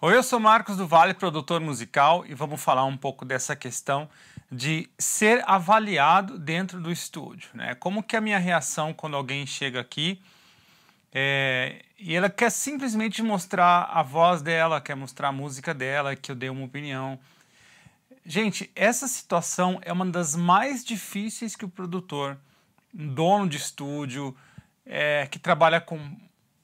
Oi, eu sou Marcos do Vale, produtor musical, e vamos falar um pouco dessa questão de ser avaliado dentro do estúdio, né? Como que é a minha reação quando alguém chega aqui é, e ela quer simplesmente mostrar a voz dela, quer mostrar a música dela, que eu dei uma opinião. Gente, essa situação é uma das mais difíceis que o produtor, um dono de estúdio, é, que trabalha com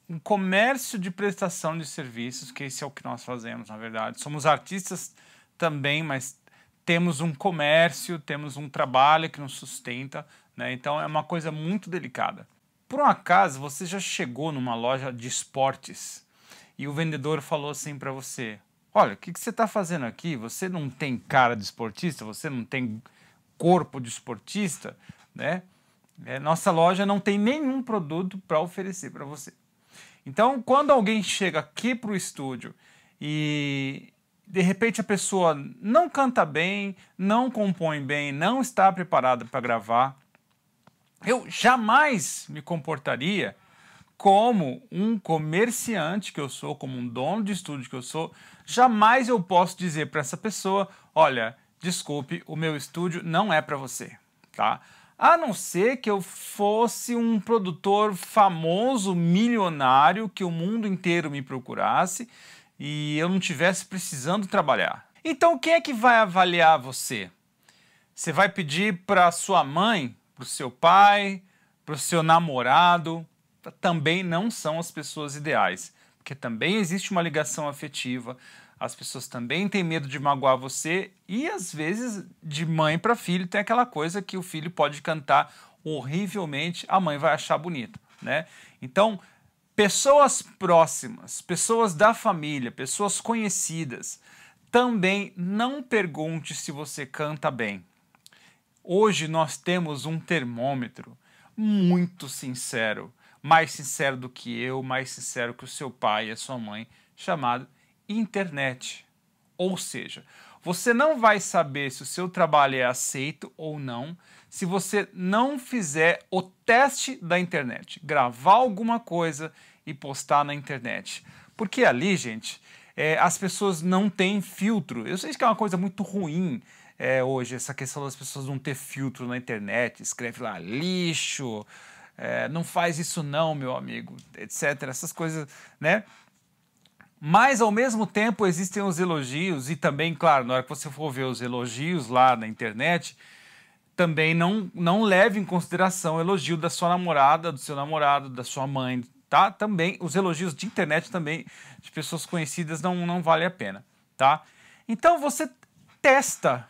um comércio de prestação de serviços, que esse é o que nós fazemos, na verdade. Somos artistas também, mas temos um comércio, temos um trabalho que nos sustenta, né? Então é uma coisa muito delicada. Por um acaso, você já chegou numa loja de esportes e o vendedor falou assim para você: Olha, o que, que você está fazendo aqui? Você não tem cara de esportista, você não tem corpo de esportista, né? É, nossa loja não tem nenhum produto para oferecer para você. Então, quando alguém chega aqui para o estúdio e de repente a pessoa não canta bem, não compõe bem, não está preparada para gravar, eu jamais me comportaria como um comerciante que eu sou, como um dono de estúdio que eu sou, jamais eu posso dizer para essa pessoa, olha, desculpe, o meu estúdio não é para você, tá? A não ser que eu fosse um produtor famoso, milionário, que o mundo inteiro me procurasse e eu não tivesse precisando trabalhar. Então, quem é que vai avaliar você? Você vai pedir para sua mãe, para o seu pai, para o seu namorado? Também não são as pessoas ideais, porque também existe uma ligação afetiva, as pessoas também têm medo de magoar você e às vezes de mãe para filho tem aquela coisa que o filho pode cantar horrivelmente, a mãe vai achar bonito, né? Então, pessoas próximas, pessoas da família, pessoas conhecidas, também não pergunte se você canta bem. Hoje nós temos um termômetro muito sincero, mais sincero do que eu, mais sincero que o seu pai e a sua mãe, chamado internet. Ou seja, você não vai saber se o seu trabalho é aceito ou não se você não fizer o teste da internet, gravar alguma coisa e postar na internet. Porque ali, gente, é, as pessoas não têm filtro. Eu sei que é uma coisa muito ruim é, hoje, essa questão das pessoas não ter filtro na internet, escreve lá lixo, é, não faz isso não, meu amigo, etc. Essas coisas, né? Mas, ao mesmo tempo, existem os elogios, e também, claro, na hora que você for ver os elogios lá na internet, também não, não leve em consideração o elogio da sua namorada, do seu namorado, da sua mãe, tá? Também, os elogios de internet também, de pessoas conhecidas, não, não vale a pena, tá? Então, você testa.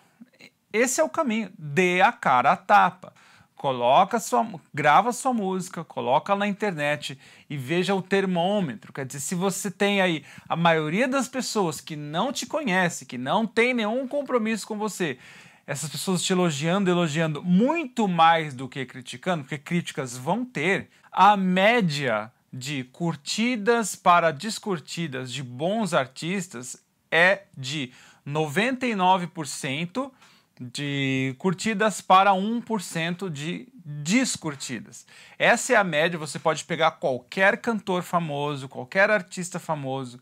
Esse é o caminho. Dê a cara a tapa coloca sua, grava sua música, coloca na internet e veja o termômetro. Quer dizer, se você tem aí a maioria das pessoas que não te conhece, que não tem nenhum compromisso com você, essas pessoas te elogiando, elogiando muito mais do que criticando, porque críticas vão ter, a média de curtidas para descurtidas de bons artistas é de 99% de curtidas para 1% de descurtidas. Essa é a média, você pode pegar qualquer cantor famoso, qualquer artista famoso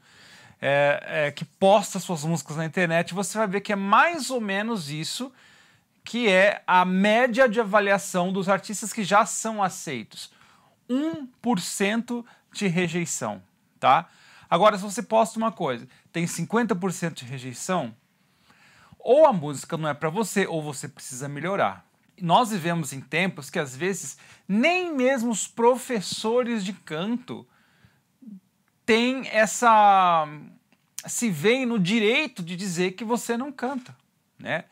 é, é, que posta suas músicas na internet, você vai ver que é mais ou menos isso que é a média de avaliação dos artistas que já são aceitos. 1% de rejeição, tá? Agora, se você posta uma coisa, tem 50% de rejeição, ou a música não é para você, ou você precisa melhorar. Nós vivemos em tempos que às vezes nem mesmo os professores de canto têm essa se veem no direito de dizer que você não canta, né?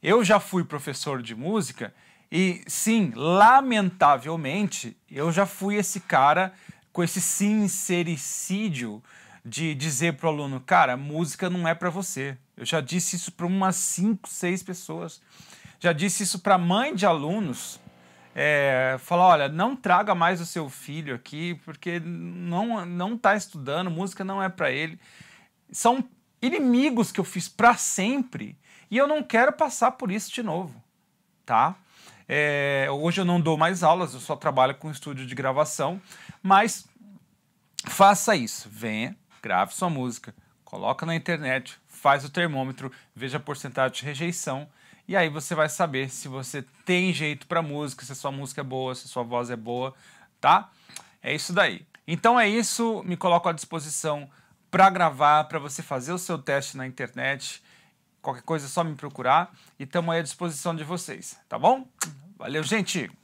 Eu já fui professor de música e sim, lamentavelmente, eu já fui esse cara com esse sincericídio de dizer pro aluno, cara, música não é para você. Eu já disse isso para umas 5, 6 pessoas. Já disse isso para mãe de alunos. É, falar, olha, não traga mais o seu filho aqui, porque não não tá estudando, música não é para ele. São inimigos que eu fiz para sempre e eu não quero passar por isso de novo, tá? É, hoje eu não dou mais aulas, eu só trabalho com estúdio de gravação, mas faça isso, venha, grave sua música, coloca na internet, faz o termômetro, veja a porcentagem de rejeição e aí você vai saber se você tem jeito para música, se a sua música é boa, se a sua voz é boa, tá? É isso daí. Então é isso, me coloco à disposição para gravar, para você fazer o seu teste na internet. Qualquer coisa é só me procurar e estamos aí à disposição de vocês, tá bom? Valeu, gente!